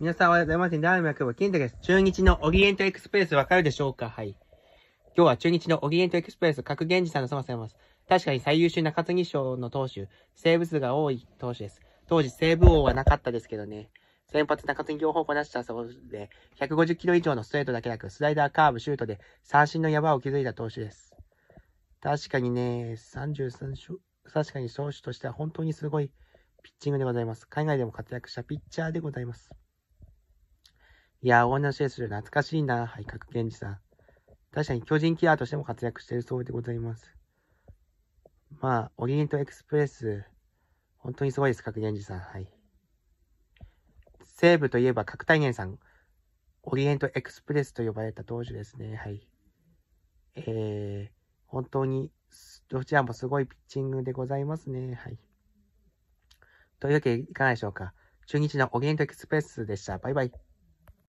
皆さんおはようございます。ダーミクボケンタです。中日のオリエントエクスプレスわかるでしょうかはい。今日は中日のオリエントエクスプレス、角源氏さんのそばされます。確かに最優秀中継ぎ賞の投手、セーブ数が多い投手です。当時セーブ王はなかったですけどね。先発中継ぎ両方こなしたそうで、150キロ以上のストレートだけなく、スライダー、カーブ、シュートで三振の山を築いた投手です。確かにね、33勝、確かに投手としては本当にすごいピッチングでございます。海外でも活躍したピッチャーでございます。いやー、オーナーシェス懐かしいな、はい、角健二さん。確かに巨人キラーとしても活躍しているそうでございます。まあ、オリエントエクスプレス、本当にすごいです、角健二さん。はい。西武といえば角大元さん、オリエントエクスプレスと呼ばれた当時ですね。はい。えー、本当に、どちらもすごいピッチングでございますね。はい。というわけでいかがでしょうか。中日のオリエントエクスプレスでした。バイバイ。